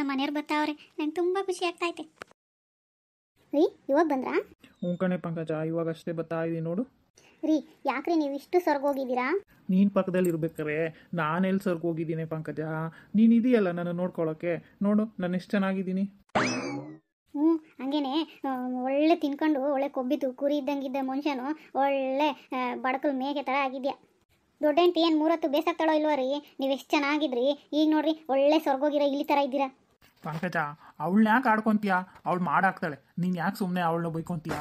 ನಮ್ಮ ಮನೆಯವ್ರು ಬರ್ತಾವ್ರೆ ನಂಗೆ ತುಂಬ ಖುಷಿ ಆಗ್ತಾ ಐತೆ ರೀ ಇವಾಗ ಬಂದ್ರಾ ಹ್ಞೂ ಕಣೆ ಪಂಕಜ ಇವಾಗ ಅಷ್ಟೇ ಬರ್ತಾ ಇದ್ದೀನಿ ನೋಡು ರೀ ಯಾಕ್ರಿ ನೀವು ಇಷ್ಟು ಹೋಗಿದ್ದೀರಾ ನೀನ್ ಪಕ್ಕದಲ್ಲಿ ಇರ್ಬೇಕಾರೆ ನಾನೆಲ್ಲಿ ಹೋಗಿದ್ದೀನಿ ಪಂಕಜ ನೀನ್ ಇದೆಯಲ್ಲ ನಾನು ನೋಡ್ಕೊಳಕ್ಕೆ ನೋಡು ನಾನು ಎಷ್ಟು ಚೆನ್ನಾಗಿದ್ದೀನಿ ಹ್ಞೂ ಹಂಗೇನೆ ಒಳ್ಳೆ ತಿನ್ಕೊಂಡು ಒಳ್ಳೆ ಕೊಬ್ಬಿದ್ದು ಕುರಿ ಇದ್ದಂಗಿದ್ದ ಮನುಷ್ಯನು ಒಳ್ಳೆ ಬಡಕಲು ಮೇಕೆ ತರ ಆಗಿದ್ಯಾ ದೊಡ್ಡ ಏನು ಮೂರತ್ತು ಬೇಸಾಗ್ತಾಳೋ ಇಲ್ವ ರೀ ನೀವು ಎಷ್ಟು ಚೆನ್ನಾಗಿದ್ರಿ ಈಗ ನೋಡ್ರಿ ಒಳ್ಳೆ ಸೊರ್ಗೋಗಿರೋ ಇಲ್ಲಿ ಥರ ಇದ್ದೀರಾ ಪಂಕಜ ಅವಳನ್ನ ಯಾಕೆ ಆಡ್ಕೊಂತೀಯ ಅವಳು ಮಾಡಾಕ್ತಾಳೆ ನೀನು ಯಾಕೆ ಸುಮ್ಮನೆ ಅವಳನ್ನ ಬೈಕೊಂತೀಯ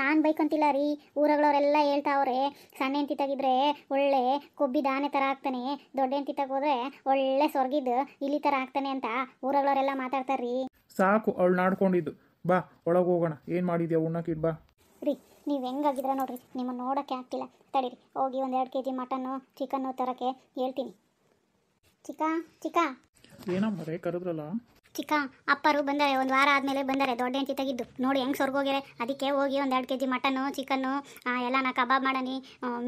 ನಾನು ಬೈಕೊಂತಿಲ್ಲ ರೀ ಊರಗಳವರೆಲ್ಲ ಅವ್ರೆ ಸಣ್ಣ ಎಂತಿ ತೆಗಿದ್ರೆ ಒಳ್ಳೆ ಕೊಬ್ಬಿ ದಾನೆ ಥರ ಆಗ್ತಾನೆ ದೊಡ್ಡ ಎಂತಿ ತಗೋದ್ರೆ ಒಳ್ಳೆ ಸೊರ್ಗಿದ್ದು ಇಲ್ಲಿ ಥರ ಆಗ್ತಾನೆ ಅಂತ ಊರಗಳವರೆಲ್ಲ ಮಾತಾಡ್ತಾರೆ ರೀ ಸಾಕು ಅವಳು ನಾಡ್ಕೊಂಡಿದ್ದು ಬಾ ಒಳಗೆ ಹೋಗೋಣ ಏನು ಮಾಡಿದ್ಯಾ ಉಣ್ಣಕ್ಕಿಡ್ ಬಾ ರೀ ನೀವು ಹೆಂಗಾಗಿದ್ರ ನೋಡ್ರಿ ನಿಮ್ಮನ್ನು ನೋಡೋಕ್ಕೆ ಆಗ್ತಿಲ್ಲ ತಡೀರಿ ಹೋಗಿ ಒಂದು ಎರಡು ಕೆ ಜಿ ಮಟನ್ನು ಚಿಕನ್ನು ತರೋಕ್ಕೆ ಹೇಳ್ತೀನಿ ಚಿಕಾ ಚಿಕಾ ಏನಮ್ಮ ರೇ ಕರೆದ್ರಲ್ಲ ಚಿಕ್ಕ ಅಪ್ಪರು ಬಂದರೆ ಒಂದು ವಾರ ಆದಮೇಲೆ ಬಂದರೆ ದೊಡ್ಡ ಹೆಂಡತಿ ತೆಗಿದ್ದು ನೋಡಿ ಹೆಂಗೆ ಸೊರ್ಗೋಗ್ಯಾರೆ ಅದಕ್ಕೆ ಹೋಗಿ ಒಂದು ಎರಡು ಕೆ ಜಿ ಮಟನ್ನು ಚಿಕನ್ನು ಎಲ್ಲನ ಕಬಾಬ್ ಮಾಡನಿ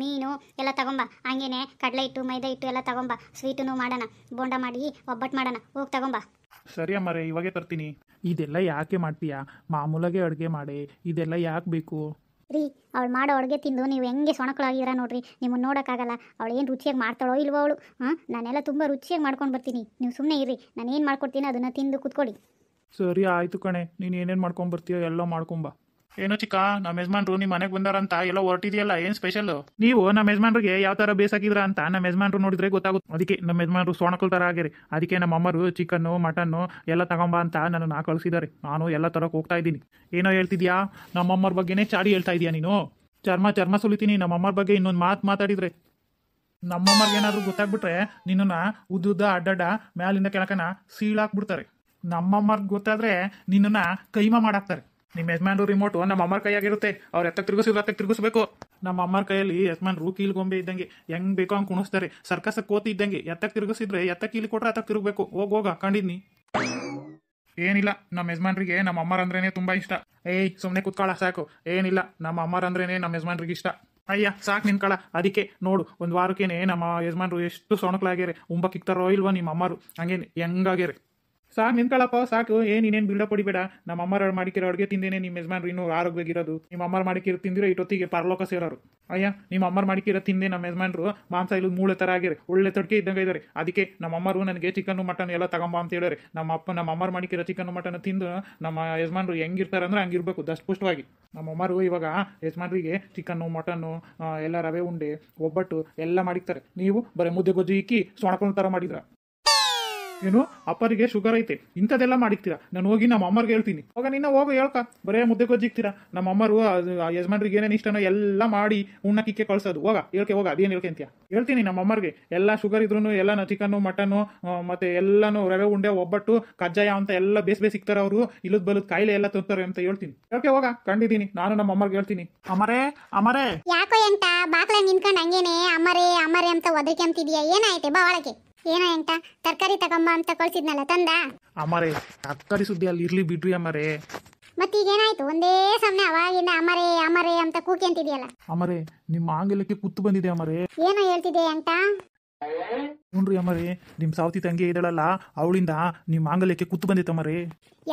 ಮೀನು ಎಲ್ಲ ತಗೊಂಬ ಹಂಗೇನೆ ಕಡಲೆ ಹಿಟ್ಟು ಮೈದಾ ಹಿಟ್ಟು ಎಲ್ಲ ತಗೊಂಬ ಸ್ವೀಟನ್ನು ಮಾಡೋಣ ಬೋಂಡ ಮಾಡಿ ಒಬ್ಬಟ್ಟು ಮಾಡೋಣ ಹೋಗಿ ತಗೊಂಬ ಸರಿ ಅಮ್ಮರೇ ಇವಾಗೆ ತರ್ತೀನಿ ಇದೆಲ್ಲ ಯಾಕೆ ಮಾಡ್ತೀಯಾ ಮಾಮೂಲಾಗೆ ಅಡುಗೆ ಮಾಡಿ ಇದೆಲ್ಲ ಯಾಕೆ ಬೇಕು ರೀ ಅವಳು ಮಾಡೋ ಅಡುಗೆ ತಿಂದು ನೀವು ಹೆಂಗೆ ಸೊಣಕಳಾಗಿರ ನೋಡ್ರಿ ನಿಮ್ಮನ್ನು ನೋಡೋಕ್ಕಾಗಲ್ಲ ಅವಳು ಏನು ರುಚಿಯಾಗಿ ಮಾಡ್ತಾಳೋ ಇಲ್ವೋ ಅವಳು ಹಾಂ ನಾನೆಲ್ಲ ತುಂಬ ರುಚಿಯಾಗಿ ಮಾಡ್ಕೊಂಡು ಬರ್ತೀನಿ ನೀವು ಸುಮ್ಮನೆ ಇರಿ ನಾನು ಏನು ಮಾಡ್ಕೊಡ್ತೀನಿ ಅದನ್ನು ತಿಂದು ಕುತ್ಕೊಳ್ಳಿ ಸರಿ ಆಯಿತು ಕಣೆ ನೀನು ಏನೇನು ಮಾಡ್ಕೊಂಬರ್ತೀಯೋ ಎಲ್ಲ ಮಾಡ್ಕೊಂಬ ಏನು ಚಿಕ್ಕ ನಮ್ಮ ಯಜಮಾನ್ರು ನಿಮ್ಮ ಮನೆಗೆ ಬಂದಾರಂತ ಎಲ್ಲ ಹೊರಟಿದೆಯಲ್ಲ ಏನು ಸ್ಪೆಷಲ್ ನೀವು ನಮ್ಮ ಯಜಮಾನ್ರಿಗೆ ಯಾವ ಥರ ಬೇಸಾಕಿದ್ರ ಅಂತ ನಮ್ಮ ಯಜಮಾನ್ರು ನೋಡಿದ್ರೆ ಗೊತ್ತಾಗುತ್ತೆ ಅದಕ್ಕೆ ನಮ್ಮ ಯಜಮಾನ್ರು ಸೋಣಕಲ್ ಥರ ಆಗಿರಿ ಅದಕ್ಕೆ ನಮ್ಮ ಅಮ್ಮರು ಚಿಕನ್ನು ಮಟನ್ನು ಎಲ್ಲ ತಗೊಂಬ ಅಂತ ನನ್ನ ನಾ ನಾನು ಎಲ್ಲ ತರಕ್ಕೆ ಹೋಗ್ತಾ ಇದ್ದೀನಿ ಏನೋ ಹೇಳ್ತಿದ್ಯಾ ಅಮ್ಮರ ಬಗ್ಗೆನೇ ಚಾಡಿ ಹೇಳ್ತಾ ಇದೀಯಾ ನೀನು ಚರ್ಮ ಚರ್ಮ ಸುಲಿತೀನಿ ನಮ್ಮಮ್ಮರ ಬಗ್ಗೆ ಇನ್ನೊಂದು ಮಾತು ಮಾತಾಡಿದ್ರೆ ಏನಾದರೂ ಗೊತ್ತಾಗ್ಬಿಟ್ರೆ ನಿನ್ನನ್ನು ಉದ್ದುದ್ದ ಅಡ್ಡಡ್ಡ ಮ್ಯಾಲಿಂದ ಕೆಳಕನ ಸೀಳಾಕ್ಬಿಡ್ತಾರೆ ನಮ್ಮಮ್ಮರ್ಗ್ ಗೊತ್ತಾದ್ರೆ ನಿನ್ನನ್ನು ಕೈಮ ಮಾಡಾಕ್ತಾರೆ ನಿಮ್ಮ ಯಜಮಾನ್ರು ರಿಮೋಟ್ ನಮ್ಮ ಅಮ್ಮರ ಕೈಯಾಗಿರುತ್ತೆ ಅವ್ರ ಎತ್ತಕ್ಕೆ ತಿರುಗಿಸಿದ್ರೆ ಅತ್ತಕ್ಕೆ ತಿರುಗಿಸ್ಬೇಕು ನಮ್ಮ ಅಮ್ಮರ ಕೈಯಲ್ಲಿ ಯಜಮಾನ್ ರೂ ಕೀಲ್ ಗೊಂಬೆ ಇದ್ದಂಗೆ ಹೆಂಗ್ ಬೇಕೋ ಹಂಗೆ ಕುಣಿಸ್ತಾರೆ ಸರ್ಕಸ್ ಕೋತಿ ಇದ್ದಂಗೆ ಎತ್ತಕ್ಕೆ ತಿರುಗಿಸಿದ್ರೆ ಎತ್ತ ಕೀಲಿ ಕೊಟ್ರೆ ಅತ್ತ ತಿರುಗಬೇಕು ಹೋಗ್ ಹೋಗ ಕಂಡಿದ್ನಿ ಏನಿಲ್ಲ ನಮ್ಮ ಯಜಮಾನ್ರಿಗೆ ನಮ್ಮ ಅಮ್ಮರ ಅಂದ್ರೇನೆ ತುಂಬಾ ಇಷ್ಟ ಏಯ್ ಸುಮ್ಮನೆ ಕುತ್ಕೊಳ್ಳ ಸಾಕು ಏನಿಲ್ಲ ನಮ್ಮ ಅಮ್ಮರ ಅಂದ್ರೇನೆ ನಮ್ಮ ಯಜಮಾನ್ರಿಗೆ ಇಷ್ಟ ಅಯ್ಯ ಸಾಕು ನಿನ್ಕಳ ಅದಕ್ಕೆ ನೋಡು ಒಂದು ವಾರಕ್ಕೇನೆ ನಮ್ಮ ಯಜಮಾನ್ರು ಎಷ್ಟು ಸೊಣಕ್ಲಾಗ್ಯಾರೆ ಉಂಬಕ್ಕಿಕ್ತಾರೋ ಇಲ್ವಾ ನಿಮ್ಮ ಅಮ್ಮರು ಹಂಗೇನೆ ಹೆಂಗಾಗ್ಯಾರೆ ಸಾಕು ನಿಂತ್ಕೊಳ್ಳಪ್ಪ ಸಾಕು ಏ ಬಿಲ್ಡ್ ಅಪ್ ಹೊಡಿಬೇಡ ನಮ್ಮ ಅಮ್ಮರ ಮಾಡಿಕಿರೋ ಅಡುಗೆ ತಿಂದೇನೆ ನಿಮ್ಮ ಯಜಮಾನ್ರು ಇನ್ನೂ ಆರೋಗ್ಯವಾಗಿರೋದು ನಿಮ್ಮ ಅಮ್ಮರ ಮಾಡಿಕಿರೋ ತಿಂದಿರೋ ಇಟ್ಟೊತ್ತಿಗೆ ಪರಲೋಕ ಸೇರೋರು ಅಯ್ಯ ನಿಮ್ಮ ಅಮ್ಮರ ಮಾಡಿಕಿರೋ ತಿಂದೆ ನಮ್ಮ ಯಜಮಾನರು ಮಾಂಸ ಇಲ್ಲಿ ಮೂಳೆ ಥರ ಆಗಿರಿ ಒಳ್ಳೆ ತೊಡಕೆ ಇದ್ದಂಗೆ ಇದ್ದಾರೆ ಅದಕ್ಕೆ ನಮ್ಮ ಅಮ್ಮರು ನನಗೆ ಚಿಕನ್ ಮಟನ್ ಎಲ್ಲ ತಗೊಂಬ ಅಂತ ಹೇಳಿದ್ರೆ ನಮ್ಮ ಅಪ್ಪ ನಮ್ಮ ಅಮ್ಮರು ಮಾಡಿಕಿರೋ ಚಿಕನ್ ಮಟನ್ ತಿಂದು ನಮ್ಮ ಯಜಮಾನ್ರು ಹೆಂಗಿರ್ತಾರೆ ಅಂದ್ರೆ ಹಂಗಿರ್ಬೇಕು ದಷ್ಟಪುಷ್ಟವಾಗಿ ನಮ್ಮ ಅಮ್ಮರು ಇವಾಗ ಯಜಮಾನ್ರಿಗೆ ಚಿಕನ್ನು ಮಟನ್ನು ಎಲ್ಲ ರವೆ ಉಂಡೆ ಒಬ್ಬಟ್ಟು ಎಲ್ಲ ಮಾಡಿರ್ತಾರೆ ನೀವು ಬರೀ ಮುದ್ದೆ ಗೊಜ್ಜು ಇಕ್ಕಿ ಸೊಣಕೊಂಡ್ ಥರ ಮಾಡಿದ್ರ ಏನು ಅಪ್ಪರಿಗೆ ಶುಗರ್ ಐತೆ ಇಂಥದೆಲ್ಲ ಮಾಡಿಕ್ತೀರಾ ನಾನು ಹೋಗಿ ನಮ್ಮ ಅಮ್ಮರ್ಗೆ ಹೇಳ್ತೀನಿ ಹೋಗ ನಿನ್ನ ಹೋಗ ಹೇಳ್ಕ ಬರೇ ಮುದ್ದೆ ಗೊಜ್ಜಿಕ್ತೀರಾ ನಮ್ಮ ಅಮ್ಮರು ಯಜಮಾನ್ರಿಗೆ ಏನೇನು ಇಷ್ಟನೋ ಎಲ್ಲ ಮಾಡಿ ಉಣ್ಣಕ್ಕಿಕ್ಕೆ ಕಳ್ಸೋದು ಹೋಗ ಹೇಳ್ಕೆ ಹೋಗ ಅದೇನು ಹೇಳ್ಕೆ ಅಂತೀಯ ಹೇಳ್ತೀನಿ ನಮ್ಮ ಅಮ್ಮರ್ಗೆ ಎಲ್ಲ ಶುಗರ್ ಇದ್ರೂ ಎಲ್ಲಾನು ಚಿಕನ್ನು ಮಟನ್ ಮತ್ತೆ ಎಲ್ಲಾನು ರವೆ ಉಂಡೆ ಒಬ್ಬಟ್ಟು ಕಜ್ಜಾಯ ಅಂತ ಎಲ್ಲ ಬೇಸ್ ಬೇಸ್ ಸಿಗ್ತಾರೆ ಅವರು ಇಲ್ಲದ ಬಲದ ಕಾಯಿಲೆ ಎಲ್ಲ ತೋರ್ತಾರೆ ಅಂತ ಹೇಳ್ತೀನಿ ಹೇಳ್ಕೆ ಹೋಗ ಕಂಡಿದ್ದೀನಿ ನಾನು ನಮ್ಮ ಅಮ್ಮರ್ಗೆ ಹೇಳ್ತೀನಿ ಅಮರೇ ಅಮರೇ ಯಾಕೋ ಅಂತ ಬಾಕ್ಲ ನಿಂತ್ಕೊಂಡು ಹಂಗೇನೆ ಅಮರೇ ಅಮರೇ ಅಂತ ಒದರಿಕೆ ಅಂತಿದ್ಯಾ ಏನಾಯ್ತೆ ಬಾ ಏನೋ ಎಂತ ತರಕಾರಿ ತಗೊಂಬ ಅಂತ ಕಳ್ಸಿದ್ನಲ್ಲ ತಂದ ಅಮರೇ ತರಕಾರಿ ಸುದ್ದಿ ಅಲ್ಲಿ ಇರ್ಲಿ ಬಿಡ್ರಿ ಅಮರೇ ಈಗ ಏನಾಯ್ತು ಒಂದೇ ಸಮನೆ ಅವಾಗಿಂದ ಅಮರೇ ಅಮರೇ ಅಂತ ಕೂಕಿ ಅಂತಿದೆಯಲ್ಲ ಅಮರೇ ನಿಮ್ಮ ಆಂಗಲಕ್ಕೆ ಕುತ್ತು ಬಂದಿದೆ ಅಮರೇ ಏನೋ ಹೇಳ್ತಿದೆ ಅಂತ ಹುನ್ರಿ ಅಮರೇ ನಿಮ್ ಸಾವತಿ ತಂಗಿ ಇದಳಲ್ಲ ಅವಳಿಂದ ನಿಮ್ ಆಂಗಲ್ಯಕ್ಕೆ ಕುತ್ತು ಬಂದಿತ್ತು ಅಮರೇ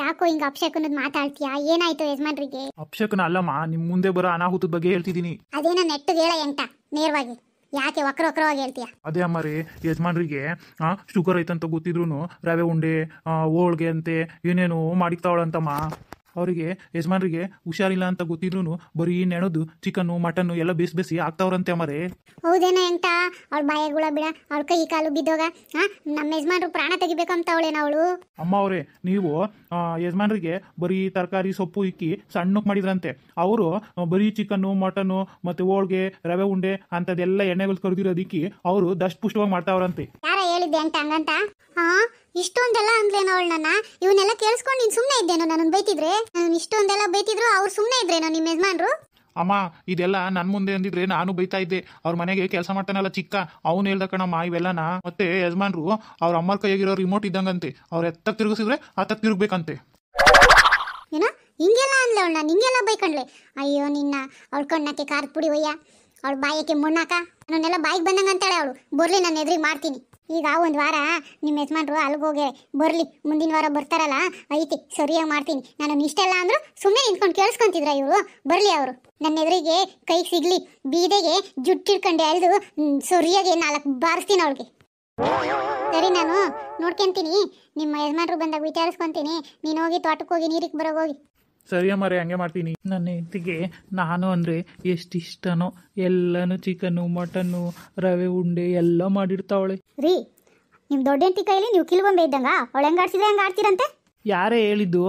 ಯಾಕೋ ಹಿಂಗ ಅಪ್ಷಕನದ್ ಮಾತಾಡ್ತೀಯಾ ಏನಾಯ್ತು ಯಜಮಾನ್ರಿಗೆ ಅಪ್ಷಕನ ಅಲ್ಲಮ್ಮ ನಿಮ್ ಮುಂದೆ ಬರೋ ಅನಾಹುತದ ಬಗ್ಗೆ ಹೇಳ್ತಿದ್ದೀನಿ ಅದೇನ ನೆಟ್ಟಿಗೆ ಹೇಳ ಎಂಟ ನೇರವಾಗಿ ಯಾಕೆ ವಕ್ರ ವಕ್ರವಾಗಿ ಹೇಳ್ತೀಯ ಅದೇ ಅಮ್ಮ ರೀ ಯಜಮಾನ್ರಿಗೆ ಶುಗರ್ ಐತಂತ ಗೊತ್ತಿದ್ರು ರವೆ ಉಂಡೆ ಹೋಳ್ಗೆ ಅಂತೆ ಏನೇನು ಮಾಡಿಕ್ತಾವಳಂತಮ್ಮ ಅವರಿಗೆ ಯಜಮಾನರಿಗೆ ಹುಷಾರಿಲ್ಲ ಅಂತ ಗೊತ್ತಿದ್ರು ಬರೀ ನೆಣದು ಚಿಕನ್ ಮಟನ್ ಎಲ್ಲ ಬೇಸ್ ಬೇಸಿ ಆಗ್ತಾವ್ರಂತೆ ಮರೇ ಹೌದೇನ ಎಂತ ಅವ್ಳ ಬಾಯಗುಳ ಬಿಡ ಅವ್ಳ ಕೈ ಕಾಲು ಬಿದ್ದೋಗ ನಮ್ಮ ಯಜಮಾನ್ರು ಪ್ರಾಣ ತೆಗಿಬೇಕಂತ ಅವಳೇನ ಅವಳು ಅಮ್ಮ ಅವ್ರೆ ನೀವು ಯಜಮಾನರಿಗೆ ಬರೀ ತರಕಾರಿ ಸೊಪ್ಪು ಇಕ್ಕಿ ಸಣ್ಣಕ್ ಮಾಡಿದ್ರಂತೆ ಅವರು ಬರೀ ಚಿಕನ್ ಮಟನ್ ಮತ್ತೆ ಹೋಳ್ಗೆ ರವೆ ಉಂಡೆ ಅಂತದೆಲ್ಲ ಎಣ್ಣೆಗಳು ಕರೆದಿರೋದಿಕ್ಕಿ ಅವರು ದಷ್ಟ ಪುಷ್ಟವಾಗಿ ಮಾಡ್ತಾವ್ರಂತೆ ಹೇಳಿದ್ದೆ ಅಂತ ಹಂಗಂತ ಹಾ ಇಷ್ಟೊಂದೆಲ್ಲ ಅಂದ್ಲೇನೋ ಅವಳನ್ನ ಇವನ್ನೆಲ್ಲ ಕೇಳಿಸ್ಕೊಂಡು ನೀನ್ ಸುಮ್ನೆ ಇದ್ದೇನೋ ನನ್ನ ಬೈತಿದ್ರೆ ನಾನು ಇಷ್ಟೊಂದೆಲ್ಲ ಬೈತಿದ್ರು ಅವ್ರು ಸುಮ್ಮನೆ ಇದ್ರೇನೋ ನಿಮ್ಮ ಯಜಮಾನ್ರು ಅಮ್ಮ ಇದೆಲ್ಲ ನನ್ ಮುಂದೆ ಅಂದಿದ್ರೆ ನಾನು ಬೈತಾ ಇದ್ದೆ ಅವ್ರ ಮನೆಗೆ ಕೆಲಸ ಮಾಡ್ತಾನಲ್ಲ ಚಿಕ್ಕ ಅವನು ಹೇಳ್ದ ಕಣಮ್ಮ ಇವೆಲ್ಲನ ಮತ್ತೆ ಯಜಮಾನ್ರು ಅವ್ರ ಅಮ್ಮರ್ ಕೈಯಾಗಿರೋ ರಿಮೋಟ್ ಇದ್ದಂಗಂತೆ ಅವ್ರ ಎತ್ತ ತಿರುಗಿಸಿದ್ರೆ ಆತಕ್ಕೆ ತಿರುಗ್ಬೇಕಂತೆ ಏನೋ ಹಿಂಗೆಲ್ಲ ಅಂದ್ಲ ಅವಳನ್ನ ನಿಂಗೆಲ್ಲ ಬೈಕಂಡ್ಲೆ ಅಯ್ಯೋ ನಿನ್ನ ಅವ್ಳ ಕಣ್ಣಕ್ಕೆ ಕಾರ್ ಪುಡಿ ಒಯ್ಯ ಅವ್ಳ ಬಾಯಕ್ಕೆ ಮುಣ್ಣಾಕ ನನ್ನೆಲ್ಲ ಬಾಯಿಗೆ ಬಂದಂಗಂತಾಳೆ ಅವಳು ಬರ್ಲಿ ನಾನು ಎದುರಿಗೆ ಮಾಡ್ತೀನಿ ಈಗ ಒಂದು ವಾರ ನಿಮ್ಮ ಯಜಮಾನ್ರು ಹೋಗಿ ಬರಲಿ ಮುಂದಿನ ವಾರ ಬರ್ತಾರಲ್ಲ ಐತಿ ಸರಿಯಾಗಿ ಮಾಡ್ತೀನಿ ನಾನು ಇಷ್ಟೆಲ್ಲ ಅಂದರೂ ಸುಮ್ಮನೆ ನಿಂತ್ಕೊಂಡು ಕೇಳಿಸ್ಕೊಂತಿದ್ರ ಇವರು ಬರಲಿ ಅವರು ನನ್ನ ಎದುರಿಗೆ ಕೈ ಸಿಗಲಿ ಬೀದೆಗೆ ಜುಟ್ಟಿಡ್ಕೊಂಡು ಎಳೆದು ಸರಿಯಾಗಿ ನಾಲ್ಕು ಬಾರಿಸ್ತೀನಿ ಅವಳಿಗೆ ಸರಿ ನಾನು ನೋಡ್ಕೊಂತೀನಿ ನಿಮ್ಮ ಯಜಮಾನ್ರು ಬಂದಾಗ ವಿಚಾರಿಸ್ಕೊತೀನಿ ನೀನು ಹೋಗಿ ತೋಟಕ್ಕೆ ಹೋಗಿ ನೀರಿಗೆ ಬರೋಗೋಗಿ ಸರಿ ರೀ ಹಂಗೆ ಮಾಡ್ತೀನಿ ನನ್ನ ಹೆಂಡತಿಗೆ ನಾನು ಅಂದರೆ ಎಷ್ಟು ಇಷ್ಟನೋ ಎಲ್ಲನೂ ಚಿಕನ್ನು ಮಟನ್ನು ರವೆ ಉಂಡೆ ಎಲ್ಲ ಮಾಡಿರ್ತಾವಳೆ ರೀ ನಿಮ್ಮ ದೊಡ್ಡ ಹೆಂಡತಿ ಕೈಲಿ ನೀವು ಕಿಲ್ಬೊಂಬೆ ಇದ್ದಂಗ ಅವಳು ಹೆಂಗೆ ಆಡ್ಸಿದ್ರೆ ಹೆಂಗೆ ಆಡ್ತೀರಂತೆ ಯಾರೇ ಹೇಳಿದ್ದು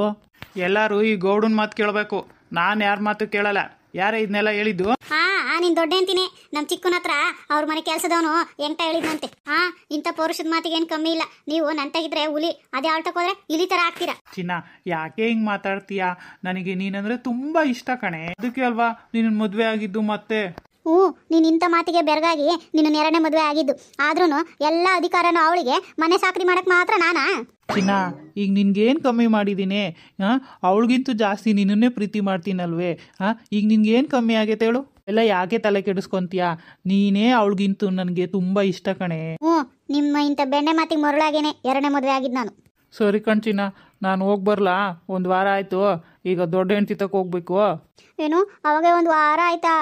ಎಲ್ಲರೂ ಈ ಗೌಡನ ಮಾತು ಕೇಳಬೇಕು ನಾನು ಯಾರ ಮಾತು ಕೇಳಲ್ಲ ಯಾರ ಇದನ್ನೆಲ್ಲ ಹೇಳಿದ್ದು ಹಾ ನೀನ್ ದೊಡ್ಡ ನಮ್ ಚಿಕ್ಕನ ಹತ್ರ ಅವ್ರ ಮನೆ ಕೆಲ್ಸದವನು ಎಂಟ ಹೇಳಿದಂತೆ ಹಾ ಇಂತ ಪೌರುಷದ ಮಾತಿಗೆ ಏನ್ ಕಮ್ಮಿ ಇಲ್ಲ ನೀವು ನಂತಾಗಿದ್ರೆ ಹುಲಿ ಅದೇ ಆಳ್ಟಕ್ ಹೋದ್ರೆ ಇಲಿ ತರ ಆಗ್ತೀರಾ ಚಿನ್ನ ಯಾಕೆ ಹಿಂಗ್ ಮಾತಾಡ್ತೀಯಾ ನನಗೆ ನೀನಂದ್ರೆ ತುಂಬಾ ಇಷ್ಟ ಕಣೆ ಅದಕ್ಕೆ ಅಲ್ವಾ ನೀನ್ ಮದ್ವೆ ಆಗಿದ್ದು ಮತ್ತೆ ಹ್ಞೂ ನೀನು ಇಂಥ ಮಾತಿಗೆ ಬೆರಗಾಗಿ ನಿನ್ನ ಎರಡನೇ ಮದುವೆ ಆಗಿದ್ದು ಆದ್ರೂ ಎಲ್ಲ ಅಧಿಕಾರನೂ ಅವಳಿಗೆ ಮನೆ ಸಾಕ್ರಿ ಮಾಡಕ್ ಮಾತ್ರ ನಾನಾ ಚಿನ್ನ ಈಗ ನಿನ್ಗೇನು ಕಮ್ಮಿ ಮಾಡಿದ್ದೀನಿ ಹಾಂ ಅವಳಿಗಿಂತೂ ಜಾಸ್ತಿ ನಿನ್ನನ್ನೇ ಪ್ರೀತಿ ಮಾಡ್ತೀನಲ್ವೇ ಹಾಂ ಈಗ ನಿನ್ಗೇನು ಕಮ್ಮಿ ಆಗೈತೆ ಹೇಳು ಎಲ್ಲ ಯಾಕೆ ತಲೆ ಕೆಡಿಸ್ಕೊಂತೀಯ ನೀನೇ ಅವಳಿಗಿಂತೂ ನನಗೆ ತುಂಬ ಇಷ್ಟ ಕಣೆ ಹ್ಞೂ ನಿಮ್ಮ ಇಂಥ ಬೆಣ್ಣೆ ಮಾತಿಗೆ ಮರಳಾಗೇನೆ ಎರಡನೇ ಮದುವೆ ಆಗಿದ್ದು ನಾನು ಸರಿ ಕಣ್ಚಿನ ನಾನು ಹೋಗಿ ಬರಲಾ ಒಂದು ವಾರ ಆಯಿತು ಈಗ ದೊಡ್ಡ ಹೆಂಡತಿ ತಕ್ಕ ಹೋಗ್ಬೇಕು ಏನು ಅವಾಗ ಒಂದು ವಾರ ಆಯ್ತಾ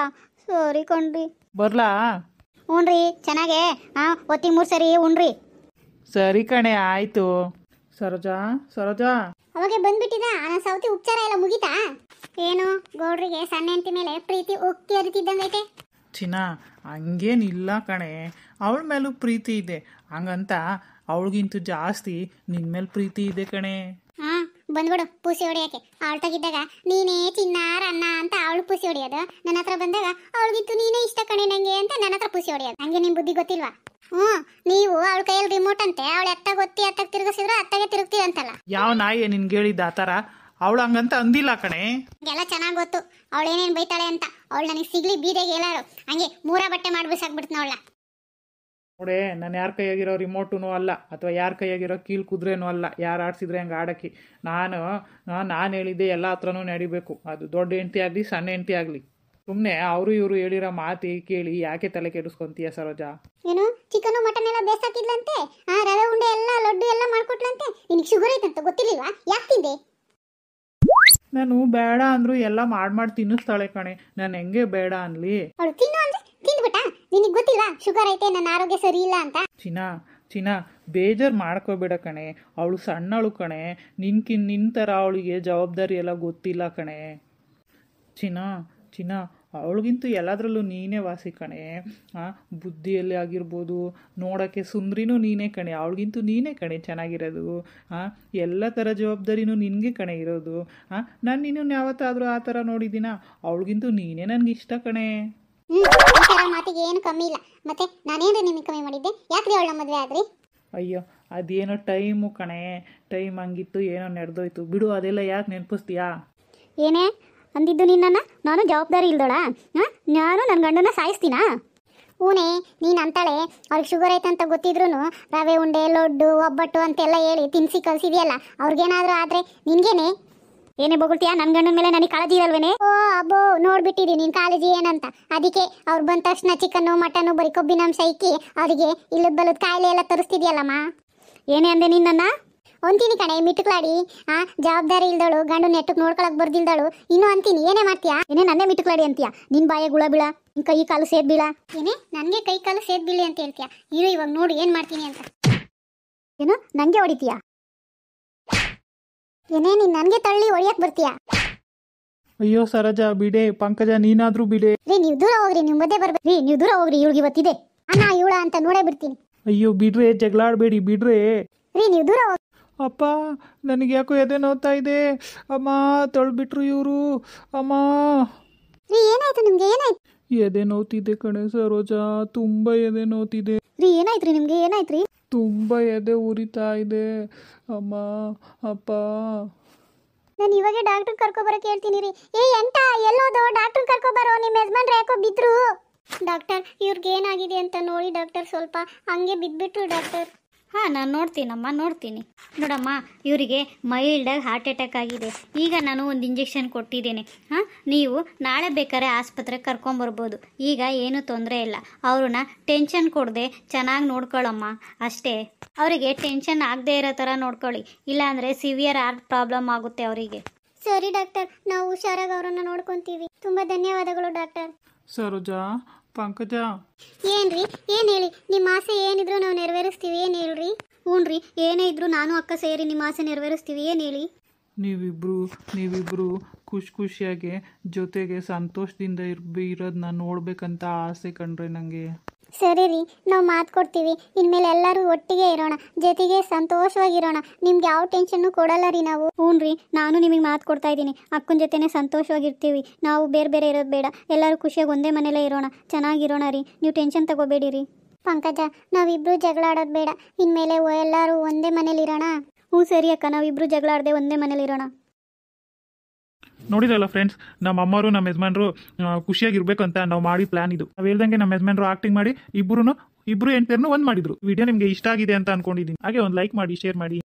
ಸರಿ ಕಣ್ರಿ ಬರ್ಲಾ ಹ್ಞೂನ್ರಿ ಚೆನ್ನಾಗೆ ಹಾಂ ಒತ್ತಿ ಮೂರು ಸರಿ ಉಣ್ರಿ ಸರಿ ಕಣೆ ಆಯ್ತು ಸರೋಜಾ ಸರೋಜಾ ಅವಾಗೆ ಬಂದ್ಬಿಟ್ಟಿದ ನನ್ನ ಸೌತಿ ಉಪಚಾರ ಎಲ್ಲ ಮುಗಿತಾ ಏನು ಗೌಡ್ರಿಗೆ ಸಣ್ಣ ಹೆಂಡತಿ ಮೇಲೆ ಪ್ರೀತಿ ಉಕ್ಕಿ ಹರಿತಿದ್ದಂಗೈತೆ ಚಿನ್ನ ಹಂಗೇನಿಲ್ಲ ಕಣೆ ಅವಳ ಮೇಲೂ ಪ್ರೀತಿ ಇದೆ ಹಂಗಂತ ಅವಳಿಗಿಂತೂ ಜಾಸ್ತಿ ನಿನ್ನ ಮೇಲೆ ಪ್ರೀತಿ ಇದೆ ಕಣೆ ಬಂದ್ಬಿಡು ಪೂಸಿ ಅವಳು ತಗಿದ್ದಾಗ ನೀನೇ ಚಿನ್ನ ಅನ್ನ ಅಂತ ಅವಳು ಪೂಸಿ ಹೊಡಿಯೋದು ನನ್ನ ಹತ್ರ ಬಂದಾಗ ಅವಳಿಗಿತ್ತು ನೀನೇ ಇಷ್ಟ ಕಣೆ ನಂಗೆ ಅಂತ ನನ್ನ ಹತ್ರ ಪೂಸಿ ಹೊಡಿಯೋದು ಹಂಗೆ ನಿಮ್ ಬುದ್ಧಿ ಗೊತ್ತಿಲ್ವಾ ಹ್ಞೂ ನೀವು ಅವಳ ಕೈಯಲ್ಲಿ ರಿಮೋಟ್ ಅಂತೆ ಅವಳು ಎತ್ತ ಗೊತ್ತಿ ಅತ್ತಾಗ ತಿರುಗಿಸಿದ್ರು ಅತ್ತಾಗೆ ತಿರುಗ್ತೀವಿ ಅಂತಲ್ಲ ಯಾವ ನಾಯಿ ನಿನ್ ಕೇಳಿದ್ದ ಆತರ ಅವಳು ಹಂಗಂತ ಅಂದಿಲ್ಲ ಕಣೆ ಎಲ್ಲ ಚೆನ್ನಾಗ್ ಗೊತ್ತು ಅವಳು ಏನೇನ್ ಬೈತಾಳೆ ಅಂತ ಅವಳು ನನಗೆ ಸಿಗ್ಲಿ ಬೀದೆಗೆ ಎಲ್ಲಾರು ಹಂಗೆ ಮೂರ ಬಟ್ಟೆ ಅವಳ ನೋಡೇ ನಾನು ಯಾರ ಕೈಯಾಗಿರೋ ರಿಮೋಟೂ ಅಲ್ಲ ಅಥವಾ ಯಾರ ಕೈಯಾಗಿರೋ ಕೀಲ್ ಕುದುರೆನೂ ಅಲ್ಲ ಯಾರು ಆಡಿಸಿದ್ರೆ ಹಂಗೆ ಆಡೋಕ್ಕೆ ನಾನು ನಾನು ಹೇಳಿದ್ದೆ ಎಲ್ಲ ಹತ್ರನೂ ನಡಿಬೇಕು ಅದು ದೊಡ್ಡ ಹೆಂಡತಿ ಆಗಲಿ ಸಣ್ಣ ಹೆಂಡತಿ ಆಗಲಿ ಸುಮ್ಮನೆ ಅವರು ಇವರು ಹೇಳಿರೋ ಮಾತಿ ಕೇಳಿ ಯಾಕೆ ತಲೆ ಕೆಡಿಸ್ಕೊಂತೀಯ ಸರೋಜ ಏನು ಚಿಕನ್ ಮಟನ್ ಎಲ್ಲ ಬೇಸಾಕಿದ್ಲಂತೆ ಆ ರವೆ ಉಂಡೆ ಎಲ್ಲ ಲಡ್ಡು ಎಲ್ಲ ಮಾಡ್ಕೊಟ್ಲಂತೆ ನಿನಗೆ ಶುಗರ್ ಐತಂತ ಗೊತ್ತಿಲ್ಲವಾ ಯಾಕೆ ತಿಂದೆ ನಾನು ಬೇಡ ಅಂದ್ರು ಎಲ್ಲ ಮಾಡ್ ಮಾಡಿ ತಿನ್ನಿಸ್ತಾಳೆ ಕಣೆ ನಾನು ಹೆಂಗೆ ಬೇಡ ಅನ್ಲಿ ಅವಳು ತಿನ್ನು ಅಂದ್ರೆ ತಿಂದ್ಬಿಟ್ಟ ನಿನಗೆ ಗೊತ್ತಿಲ್ಲ ಶುಗರ್ ಐತೆ ನನ್ನ ಆರೋಗ್ಯ ಸರಿ ಇಲ್ಲ ಅಂತ ಚಿನಾ ಚಿನಾ ಬೇಜಾರು ಮಾಡ್ಕೋಬೇಡ ಕಣೆ ಅವಳು ಸಣ್ಣಳು ಕಣೆ ನಿನ್ಕಿನ್ ನಿನ್ ಥರ ಅವಳಿಗೆ ಜವಾಬ್ದಾರಿ ಎಲ್ಲ ಗೊತ್ತಿಲ್ಲ ಕಣೆ ಚಿನಾ ಚಿನಾ ಅವಳಿಗಿಂತೂ ಎಲ್ಲದರಲ್ಲೂ ನೀನೇ ವಾಸಿ ಕಣೆ ಬುದ್ಧಿಯಲ್ಲಿ ಆಗಿರ್ಬೋದು ನೋಡೋಕ್ಕೆ ಸುಂದ್ರಿನೂ ನೀನೇ ಕಣೆ ಅವಳಿಗಿಂತ ನೀನೇ ಕಣೆ ಚೆನ್ನಾಗಿರೋದು ಹಾಂ ಎಲ್ಲ ಥರ ಜವಾಬ್ದಾರಿನೂ ನಿನಗೆ ಕಣೆ ಇರೋದು ಹಾಂ ನಾನು ನೀನು ಯಾವತ್ತಾದರೂ ಆ ಥರ ನೋಡಿದ್ದೀನ ಅವಳಿಗಿಂತ ನೀನೇ ಇಷ್ಟ ಕಣೆ ಮಾತಿಗೆ ಏನು ಕಮ್ಮಿ ಇಲ್ಲ ಮತ್ತೆ ನಾನೇನು ನಿಮಗೆ ಕಮ್ಮಿ ಮಾಡಿದ್ದೆ ಯಾಕ್ರಿ ಅವಳ ಮದುವೆ ಆದ್ರಿ ಅಯ್ಯೋ ಅದೇನೋ ಟೈಮು ಕಣೆ ಟೈಮ್ ಹಂಗಿತ್ತು ಏನೋ ನಡೆದೋಯ್ತು ಬಿಡು ಅದೆಲ್ಲ ಯಾಕೆ ನೆನಪಿಸ್ತೀಯಾ ಏನೇ ಅಂದಿದ್ದು ನಿನ್ನನ್ನು ನಾನು ಜವಾಬ್ದಾರಿ ಇಲ್ದೋಳ ನಾನು ನನ್ನ ಗಂಡನ ಸಾಯಿಸ್ತೀನಾ ಹೂನೇ ನೀನು ಅಂತಾಳೆ ಅವ್ರಿಗೆ ಶುಗರ್ ಐತೆ ಅಂತ ಗೊತ್ತಿದ್ರು ರವೆ ಉಂಡೆ ಲೊಡ್ಡು ಒಬ್ಬಟ್ಟು ಅಂತೆಲ್ಲ ಹೇಳಿ ತಿನ್ನಿಸಿ ಕಲಿಸಿದೆಯಲ್ಲ ಅವ್ರಿಗೇನಾದರೂ ಆದರೆ ನಿನಗೇನೆ ಏನೇ ಬೊಗಳ್ತೀಯಾ ನನ್ ಗಂಡನ ಮೇಲೆ ನನಗೆ ಕಾಳಜಿ ಇರಲ್ವೇನೆ ಓ ಅಬ್ಬೋ ನೋಡ್ಬಿಟ್ಟಿದೀನಿ ನಿನ್ ಕಾಳಜಿ ಏನಂತ ಅದಕ್ಕೆ ಅವ್ರು ಬಂದ ತಕ್ಷಣ ಚಿಕನ್ ಮಟನ್ ಬರೀ ಕೊಬ್ಬಿನಾಂಶ ಇಕ್ಕಿ ಅವರಿಗೆ ಇಲ್ಲದ ಬಲದ ಕಾಯಿಲೆ ಎಲ್ಲ ತರಿಸ್ತಿದ್ಯಲ್ಲಮ್ಮ ಏನೇ ಅಂದೆ ನಿನ್ನ ಒಂತೀನಿ ಕಣೆ ಮಿಟುಕ್ಲಾಡಿ ಆ ಜವಾಬ್ದಾರಿ ಇಲ್ದಾಳು ಗಂಡು ನೆಟ್ಟಕ್ಕೆ ನೋಡ್ಕೊಳಕ್ ಬರ್ದಿಲ್ದಾಳು ಇನ್ನು ಅಂತೀನಿ ಏನೇ ಮಾಡ್ತೀಯಾ ಏನೇ ನನ್ನೇ ಮಿಟುಕ್ಲಾಡಿ ಅಂತೀಯ ನಿನ್ ಬಾಯ ಗುಳ ಬೀಳ ನಿನ್ ಕೈ ಕಾಲು ಸೇದ್ ಬೀಳ ಏನೇ ನನ್ಗೆ ಕೈ ಕಾಲು ಸೇದ್ ಅಂತ ಹೇಳ್ತೀಯ ಇರು ಇವಾಗ ನೋಡು ಏನ್ ಮಾಡ್ತೀನಿ ಅಂತ ಏನು ನಂಗೆ ಹೊಡಿತೀಯಾ ಏನೇ ನೀನ್ ನನ್ಗೆ ತಳ್ಳಿ ಒಳಿಯಕ್ ಬರ್ತೀಯಾ ಅಯ್ಯೋ ಸರೋಜಾ ಬಿಡೆ ಪಂಕಜ ನೀನಾದ್ರೂ ಬಿಡೆ ರೀ ನೀವ್ ದೂರ ಹೋಗ್ರಿ ನಿಮ್ ಮಧ್ಯೆ ರೀ ನೀವ್ ದೂರ ಹೋಗ್ರಿ ಇವ್ಳಿಗೆ ಇವತ್ತಿದೆ ಅಣ್ಣ ಇವಳ ಅಂತ ನೋಡೇ ಬಿಡ್ತೀನಿ ಅಯ್ಯೋ ಬಿಡ್ರೆ ಜಗಳಾಡ್ಬೇಡಿ ಬಿಡ್ರೆ ರೀ ನೀವ್ ದೂರ ಅಪ್ಪ ನನಗೆ ಯಾಕೋ ಎದೆ ನೋತಾ ಇದೆ ಅಮ್ಮ ತೊಳ್ಬಿಟ್ರು ಇವರು ಅಮ್ಮ ರೀ ಏನಾಯ್ತು ನಿಮ್ಗೆ ಏನಾಯ್ತು ಎದೆ ನೋತಿದೆ ಕಣೆ ಸರೋಜಾ ತುಂಬಾ ಎದೆ ನೋತಿದೆ ರೀ ಏನಾಯ್ತ್ರಿ ನಿಮ್ಗೆ ಏನಾಯ್ತ್ರಿ ತುಂಬ ಎದೆ ಉರಿತಾ ಇದೆ ಅಮ್ಮ ಅಪ್ಪ ನಾನು ಇವಾಗೆ ಡಾಕ್ಟರ್ ಕರ್ಕೊಂಡು ಬರೋಕೆ ಹೇಳ್ತೀನಿ ರೀ ಏ ಎಂತ ಎಲ್ಲೋದು ಡಾಕ್ಟರ್ ಕರ್ಕೊಂಡು ಬರೋ ನಿಮ್ಮ ಯಜಮಾನ್ರು ಯಾಕೋ ಬಿದ್ರು ಡಾಕ್ಟರ್ ಏನಾಗಿದೆ ಅಂತ ನೋಡಿ ಡಾಕ್ಟರ್ ಸ್ವಲ್ಪ ಹಂಗೆ ಬಿದ್ದುಬಿಟ್ರು ಡಾಕ್ಟರ್ ಹಾ ನಾನು ನೋಡ್ತೀನಮ್ಮ ನೋಡ್ತೀನಿ ನೋಡಮ್ಮ ಇವರಿಗೆ ಆಗಿ ಹಾರ್ಟ್ ಅಟ್ಯಾಕ್ ಆಗಿದೆ ಈಗ ನಾನು ಒಂದು ಇಂಜೆಕ್ಷನ್ ಕೊಟ್ಟಿದ್ದೇನೆ ಹಾ ನೀವು ನಾಳೆ ಬೇಕಾದ್ರೆ ಆಸ್ಪತ್ರೆಗೆ ಕರ್ಕೊಂಬರ್ಬೋದು ಈಗ ಏನು ತೊಂದರೆ ಇಲ್ಲ ಅವ್ರನ್ನ ಟೆನ್ಷನ್ ಕೊಡದೆ ಚೆನ್ನಾಗಿ ನೋಡ್ಕೊಳ್ಳಮ್ಮ ಅಷ್ಟೇ ಅವರಿಗೆ ಟೆನ್ಷನ್ ಆಗದೆ ಇರೋ ಥರ ನೋಡ್ಕೊಳ್ಳಿ ಇಲ್ಲಾಂದರೆ ಸಿವಿಯರ್ ಹಾರ್ಟ್ ಪ್ರಾಬ್ಲಮ್ ಆಗುತ್ತೆ ಅವರಿಗೆ ಸರಿ ಡಾಕ್ಟರ್ ನಾವು ಹುಷಾರಾಗಿ ಅವರನ್ನು ನೋಡ್ಕೊತೀವಿ ತುಂಬ ಧನ್ಯವಾದಗಳು ಡಾಕ್ಟರ್ ಸರೋಜಾ ಪಂಕಜ ಏನ್ರಿ ಏನ್ ಹೇಳಿ ನಿಮ್ಮ ಆಸೆ ಏನಿದ್ರು ನಾವು ನೆರವೇರಿಸ್ತೀವಿ ಏನ್ ಹೇಳ್ರಿ ಹ್ಞೂನ್ರಿ ಏನೇ ಇದ್ರು ನಾನು ಅಕ್ಕ ಸೇರಿ ನಿಮ್ಮ ಆಸೆ ನೆರವೇರಿಸ್ತೀವಿ ಏನ್ ಹೇಳಿ ನೀವಿಬ್ರು ನೀವಿಬ್ರು ಖುಷಿ ಖುಷಿಯಾಗಿ ಜೊತೆಗೆ ಸಂತೋಷದಿಂದ ಇರ್ಬಿ ಇರೋದನ್ನ ನೋಡ್ಬೇಕಂತ ಆಸೆ ಕಣ್ರಿ ನನಗೆ ಸರಿ ರೀ ನಾವು ಮಾತು ಕೊಡ್ತೀವಿ ಇನ್ಮೇಲೆ ಎಲ್ಲರೂ ಒಟ್ಟಿಗೆ ಇರೋಣ ಜೊತೆಗೆ ಸಂತೋಷವಾಗಿರೋಣ ನಿಮ್ಗೆ ಯಾವ ಟೆನ್ಷನ್ನು ಕೊಡಲ್ಲ ರೀ ನಾವು ಹ್ಞೂ ರೀ ನಾನು ನಿಮಗೆ ಮಾತು ಕೊಡ್ತಾ ಇದ್ದೀನಿ ಅಕ್ಕನ ಜೊತೆನೇ ಸಂತೋಷವಾಗಿರ್ತೀವಿ ನಾವು ಬೇರೆ ಬೇರೆ ಇರೋದು ಬೇಡ ಎಲ್ಲರೂ ಖುಷಿಯಾಗಿ ಒಂದೇ ಮನೇಲೇ ಇರೋಣ ಚೆನ್ನಾಗಿರೋಣ ರೀ ನೀವು ಟೆನ್ಷನ್ ತಗೋಬೇಡಿ ರೀ ಪಂಕಜ ನಾವಿಬ್ಬರು ಜಗಳ ಆಡೋದು ಬೇಡ ಇನ್ಮೇಲೆ ಎಲ್ಲರೂ ಒಂದೇ ಮನೇಲಿರೋಣ ಹ್ಞೂ ಸರಿ ಅಕ್ಕ ನಾವಿಬ್ಬರು ಜಗಳ ಆಡದೆ ಒಂದೇ ಮನೇಲಿರೋಣ ನೋಡಿದ್ರಲ್ಲ ಫ್ರೆಂಡ್ಸ್ ನಮ್ಮ ಅಮ್ಮರು ನಮ್ಮ ಯಜಮಾನ್ರು ಖುಷಿಯಾಗಿರ್ಬೇಕಂತ ನಾವು ಮಾಡಿ ಪ್ಲಾನ್ ಇದು ನಾವು ಹೇಳ್ದಂಗೆ ನಮ್ಮ ಯಜಮಾನ್ರು ಆಕ್ಟಿಂಗ್ ಮಾಡಿ ಇಬ್ಬರು ಇಬ್ಬರು ಎಂಟರ್ನು ಒಂದು ಮಾಡಿದ್ರು ವಿಡಿಯೋ ನಿಮಗೆ ಇಷ್ಟ ಆಗಿದೆ ಅಂತ ಅನ್ಕೊಂಡಿದ್ದೀನಿ ಹಾಗೆ ಒಂದು ಲೈಕ್ ಮಾಡಿ ಶೇರ್ ಮಾಡಿ